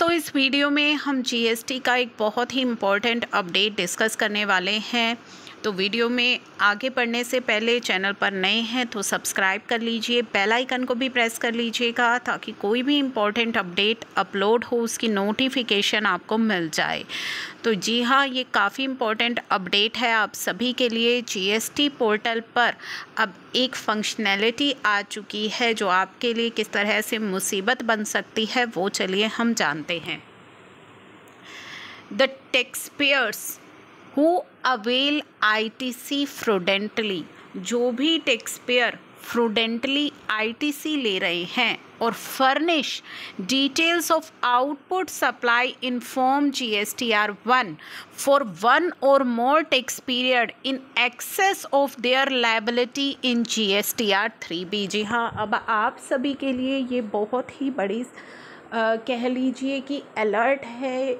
दोस्तों इस वीडियो में हम जीएसटी का एक बहुत ही इम्पोर्टेंट अपडेट डिस्कस करने वाले हैं तो वीडियो में आगे पढ़ने से पहले चैनल पर नए हैं तो सब्सक्राइब कर लीजिए बेल आइकन को भी प्रेस कर लीजिएगा ताकि कोई भी इम्पोर्टेंट अपडेट अपलोड हो उसकी नोटिफिकेशन आपको मिल जाए तो जी हाँ ये काफ़ी इम्पॉर्टेंट अपडेट है आप सभी के लिए जीएसटी पोर्टल पर अब एक फंक्शनैलिटी आ चुकी है जो आपके लिए किस तरह से मुसीबत बन सकती है वो चलिए हम जानते हैं the taxpayers who avail ITC fraudulently जो भी टैक्सपेयर फ्रूडेंटली आईटीसी ले रहे हैं और furnish details of output supply in form G S T R one for one और more tax period in excess of their liability in G S T R three B जी हाँ अब आप सभी के लिए ये बहुत ही बड़ी आ, कह लीजिए कि अलर्ट है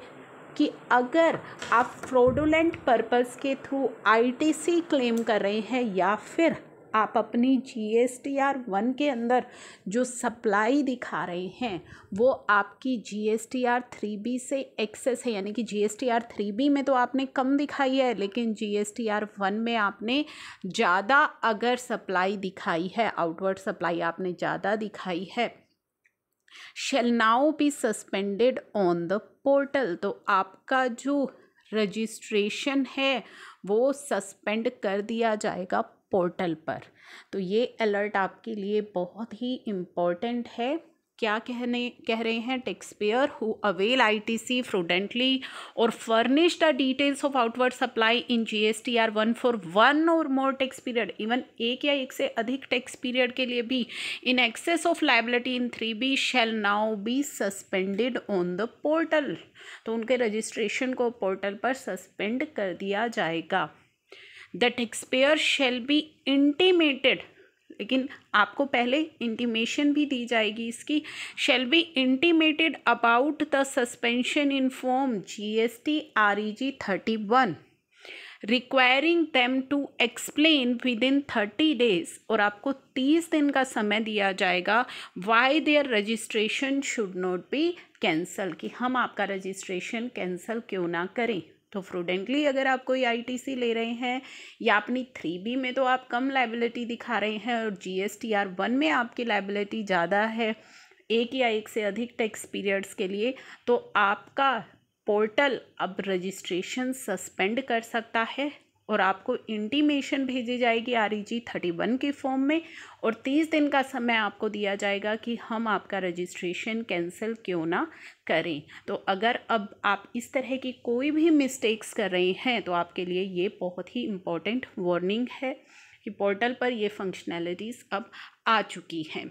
कि अगर आप फ्रोडोलेंट पर्पस के थ्रू आईटीसी क्लेम कर रहे हैं या फिर आप अपनी G S T R one के अंदर जो सप्लाई दिखा रहे हैं वो आपकी G S T R three B से एक्सेस है यानी कि G S T R three B में तो आपने कम दिखाई है लेकिन G S T R one में आपने ज़्यादा अगर सप्लाई दिखाई है आउटवर्ड सप्लाई आपने ज़्यादा दिखाई है shall now be suspended on the portal तो आपका जो रजिस्ट्रेशन है वो सस्पेंड कर दिया जाएगा पोर्टल पर तो ये अलर्ट आपके लिए बहुत ही इम्पॉर्टेंट है क्या कहने कह रहे हैं taxpayer who avail ITC fraudulently और furnish the details of outward supply in T R one for one और मोर टैक्स पीरियड इवन एक या एक से अधिक टैक्स पीरियड के लिए भी in excess of liability in three B shall now be suspended on the portal तो उनके रजिस्ट्रेशन को पोर्टल पर सस्पेंड कर दिया जाएगा the taxpayer shall be intimated लेकिन आपको पहले इंटीमेशन भी दी जाएगी इसकी shall be intimated about the suspension in form G S T R E G thirty one requiring them to explain within thirty days और आपको तीस दिन का समय दिया जाएगा why their registration should not be cancel कि हम आपका रजिस्ट्रेशन कैंसल क्यों ना करें तो फ्रूडेंटली अगर आप कोई आईटीसी ले रहे हैं या अपनी थ्री बी में तो आप कम लाइबिलिटी दिखा रहे हैं और G S T R one में आपकी लाइबिलिटी ज़्यादा है एक या एक से अधिक टैक्स पीरियड्स के लिए तो आपका पोर्टल अब रजिस्ट्रेशन सस्पेंड कर सकता है और आपको इंटीमेशन भेजी जाएगी R E G thirty one के फॉर्म में और तीस दिन का समय आपको दिया जाएगा कि हम आपका रजिस्ट्रेशन कैंसिल क्यों ना करें तो अगर अब आप इस तरह की कोई भी मिस्टेक्स कर रहे हैं तो आपके लिए ये बहुत ही इम्पोर्टेंट वार्निंग है कि पोर्टल पर ये फंक्शनैलिटीज़ अब आ चुकी हैं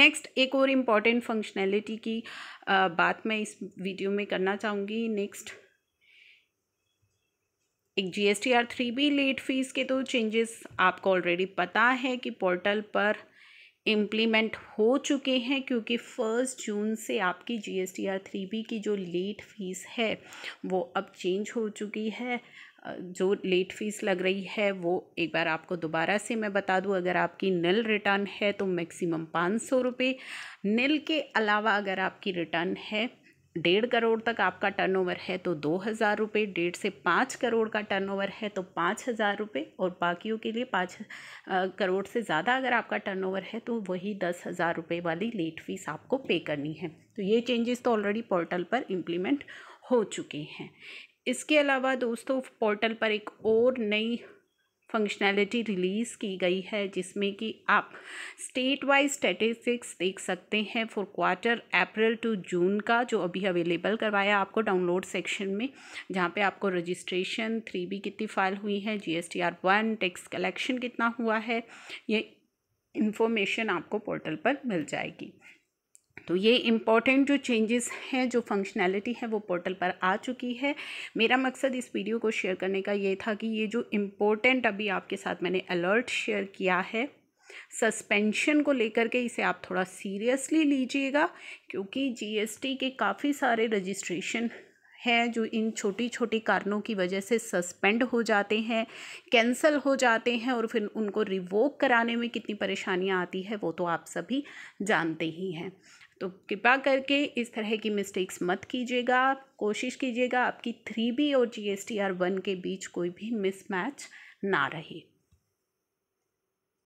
नेक्स्ट एक और इम्पॉर्टेंट फंक्शनैलिटी की बात मैं इस वीडियो में करना चाहूँगी नेक्स्ट एक G S T R three B late fee के तो चेंजेस आपको ऑलरेडी पता है कि पोर्टल पर इम्प्लीमेंट हो चुके हैं क्योंकि फ़र्स्ट जून से आपकी G S T R three B की जो लेट फीस है वो अब चेंज हो चुकी है जो लेट फीस लग रही है वो एक बार आपको दोबारा से मैं बता दूं अगर आपकी निल रिटर्न है तो मैक्सिमम पाँच सौ रुपये निल के अलावा अगर आपकी रिटर्न है डेढ़ करोड़ तक आपका टर्नओवर है तो दो हज़ार रुपये डेढ़ से पाँच करोड़ का टर्नओवर है तो पाँच हज़ार रुपये और बाकियों के लिए पाँच करोड़ से ज़्यादा अगर आपका टर्नओवर है तो वही दस हज़ार रुपये वाली लेट फीस आपको पे करनी है तो ये चेंजेस तो ऑलरेडी पोर्टल पर इम्प्लीमेंट हो चुके हैं इसके अलावा दोस्तों पोर्टल पर एक और नई फंक्शनैलिटी रिलीज़ की गई है जिसमें कि आप स्टेट वाइज स्टेटिस्टिक्स देख सकते हैं for quarter April to June का जो अभी अवेलेबल करवाया आपको डाउनलोड सेक्शन में जहाँ पे आपको रजिस्ट्रेशन थ्री बी कितनी फाइल हुई है G S T R one tax collection कितना हुआ है ये इन्फॉर्मेशन आपको पोर्टल पर मिल जाएगी तो ये इम्पॉर्टेंट जो चेंजेस हैं जो फंक्शनैलिटी है वो पोर्टल पर आ चुकी है मेरा मकसद इस वीडियो को शेयर करने का ये था कि ये जो इम्पोर्टेंट अभी आपके साथ मैंने अलर्ट शेयर किया है सस्पेंशन को लेकर के इसे आप थोड़ा सीरियसली लीजिएगा क्योंकि जी के काफ़ी सारे रजिस्ट्रेशन हैं जो इन छोटी छोटी कारणों की वजह से सस्पेंड हो जाते हैं कैंसिल हो जाते हैं और फिर उनको रिवोक कराने में कितनी परेशानियां आती है वो तो आप सभी जानते ही हैं तो कृपा करके इस तरह की मिस्टेक्स मत कीजिएगा कोशिश कीजिएगा आपकी थ्री बी और G S T R one के बीच कोई भी मिसमैच ना रहे